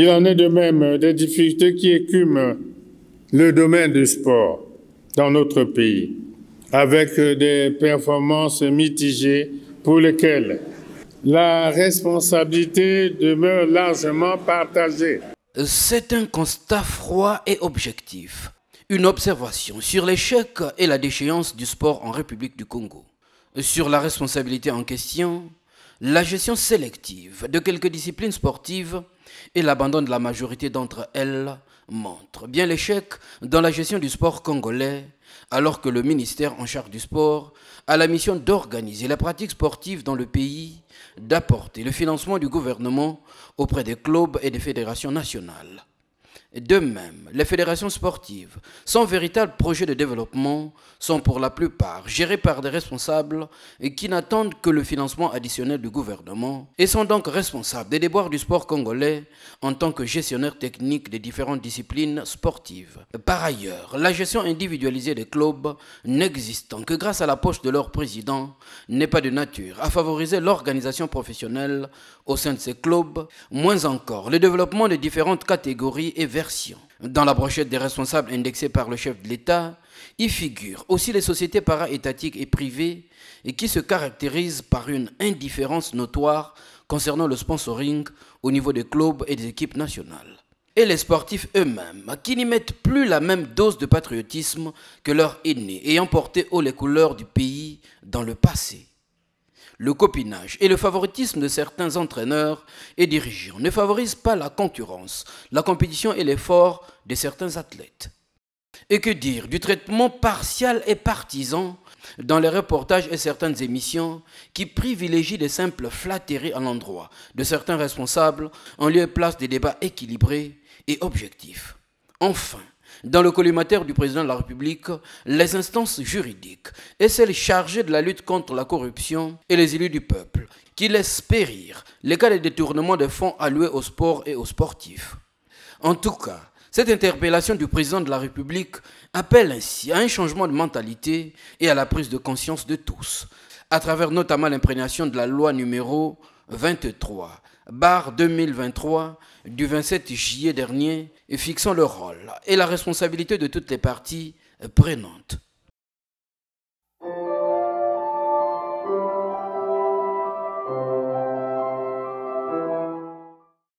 Il en est de même des difficultés qui écument le domaine du sport dans notre pays, avec des performances mitigées pour lesquelles la responsabilité demeure largement partagée. C'est un constat froid et objectif, une observation sur l'échec et la déchéance du sport en République du Congo. Sur la responsabilité en question, la gestion sélective de quelques disciplines sportives et l'abandon de la majorité d'entre elles montrent bien l'échec dans la gestion du sport congolais, alors que le ministère en charge du sport a la mission d'organiser la pratique sportive dans le pays, d'apporter le financement du gouvernement auprès des clubs et des fédérations nationales. De même, les fédérations sportives, sans véritable projet de développement, sont pour la plupart gérées par des responsables qui n'attendent que le financement additionnel du gouvernement et sont donc responsables des déboires du sport congolais en tant que gestionnaire technique des différentes disciplines sportives. Par ailleurs, la gestion individualisée des clubs, n'existant que grâce à la poche de leur président, n'est pas de nature à favoriser l'organisation professionnelle au sein de ces clubs, moins encore le développement des différentes catégories et versions dans la brochette des responsables indexée par le chef de l'État, y figurent aussi les sociétés para-étatiques et privées et qui se caractérisent par une indifférence notoire concernant le sponsoring au niveau des clubs et des équipes nationales. Et les sportifs eux-mêmes, qui n'y mettent plus la même dose de patriotisme que leurs aînés ayant porté haut les couleurs du pays dans le passé. Le copinage et le favoritisme de certains entraîneurs et dirigeants ne favorisent pas la concurrence, la compétition et l'effort de certains athlètes. Et que dire du traitement partial et partisan dans les reportages et certaines émissions qui privilégient les simples flatteries à l'endroit de certains responsables en lieu et place des débats équilibrés et objectifs. Enfin, dans le collimateur du président de la République, les instances juridiques et celles chargées de la lutte contre la corruption et les élus du peuple, qui laissent périr les cas de détournement des fonds alloués au sport et aux sportifs. En tout cas, cette interpellation du président de la République appelle ainsi à un changement de mentalité et à la prise de conscience de tous, à travers notamment l'imprégnation de la loi numéro 23, barre 2023 du 27 juillet dernier, fixant le rôle et la responsabilité de toutes les parties euh, prenantes.